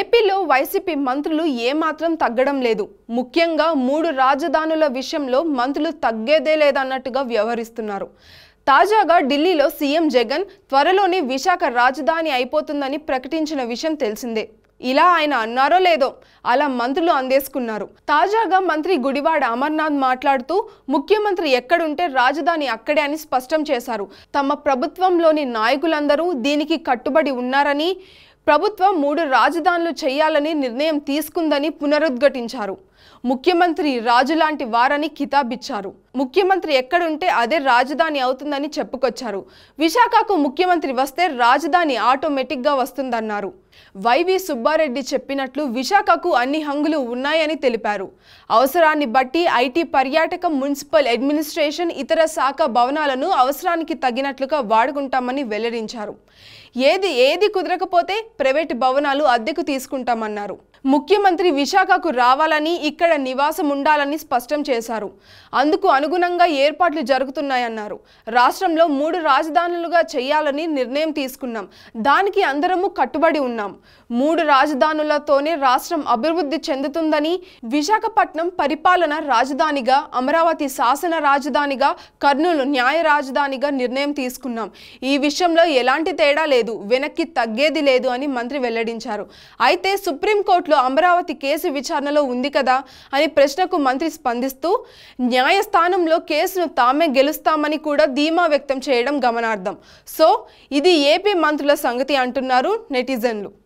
ఏపీలో వైసీపీ మంత్రులు ఏమాత్రం తగ్గడం లేదు ముఖ్యంగా మూడు రాజధానుల విషయంలో మంత్రులు తగ్గేదే లేదన్నట్టుగా వ్యవహరిస్తున్నారు తాజాగా ఢిల్లీలో సీఎం జగన్ త్వరలోనే విశాఖ రాజధాని అయిపోతుందని ప్రకటించిన విషయం తెలిసిందే ఇలా ఆయన అన్నారో లేదో అలా మంత్రులు అందేసుకున్నారు తాజాగా మంత్రి గుడివాడ అమర్నాథ్ మాట్లాడుతూ ముఖ్యమంత్రి ఎక్కడుంటే రాజధాని అక్కడే అని స్పష్టం చేశారు తమ ప్రభుత్వంలోని నాయకులందరూ దీనికి కట్టుబడి ఉన్నారని ప్రభుత్వం మూడు రాజధానులు చేయాలని నిర్ణయం తీసుకుందని పునరుద్ఘటించారు ముఖ్యమంత్రి రాజు లాంటి వారని కితాబిచ్చారు ముఖ్యమంత్రి ఎక్కడుంటే అదే రాజధాని అవుతుందని చెప్పుకొచ్చారు విశాఖకు ముఖ్యమంత్రి వస్తే రాజధాని ఆటోమేటిక్గా వస్తుందన్నారు వైవి సుబ్బారెడ్డి చెప్పినట్లు విశాఖకు అన్ని హంగులు ఉన్నాయని తెలిపారు అవసరాన్ని బట్టి ఐటీ పర్యాటక మున్సిపల్ అడ్మినిస్ట్రేషన్ ఇతర శాఖ భవనాలను అవసరానికి తగినట్లుగా వాడుకుంటామని వెల్లడించారు ఏది ఏది కుదరకపోతే ప్రైవేటు భవనాలు అద్దెకు తీసుకుంటామన్నారు ముఖ్యమంత్రి విశాఖకు రావాలని ఇక్కడ నివాసం ఉండాలని స్పష్టం చేశారు అందుకు అనుగుణంగా ఏర్పాట్లు జరుగుతున్నాయన్నారు రాష్ట్రంలో మూడు రాజధానులుగా చేయాలని నిర్ణయం తీసుకున్నాం దానికి అందరము కట్టుబడి ఉన్నాం మూడు రాజధానులతోనే రాష్ట్రం అభివృద్ధి చెందుతుందని విశాఖపట్నం పరిపాలన రాజధానిగా అమరావతి శాసన రాజధానిగా కర్నూలు న్యాయ రాజధానిగా నిర్ణయం తీసుకున్నాం ఈ విషయంలో ఎలాంటి తేడా లేదు వెనక్కి తగ్గేది లేదు అని మంత్రి వెల్లడించారు అయితే సుప్రీంకోర్టు విషయంలో అమరావతి కేసు విచారణలో ఉంది కదా అని ప్రశ్నకు మంత్రి స్పందిస్తూ న్యాయస్థానంలో కేసును తామే గెలుస్తామని కూడా ధీమా వ్యక్తం చేయడం గమనార్థం సో ఇది ఏపీ మంత్రుల సంగతి అంటున్నారు నెటిజన్లు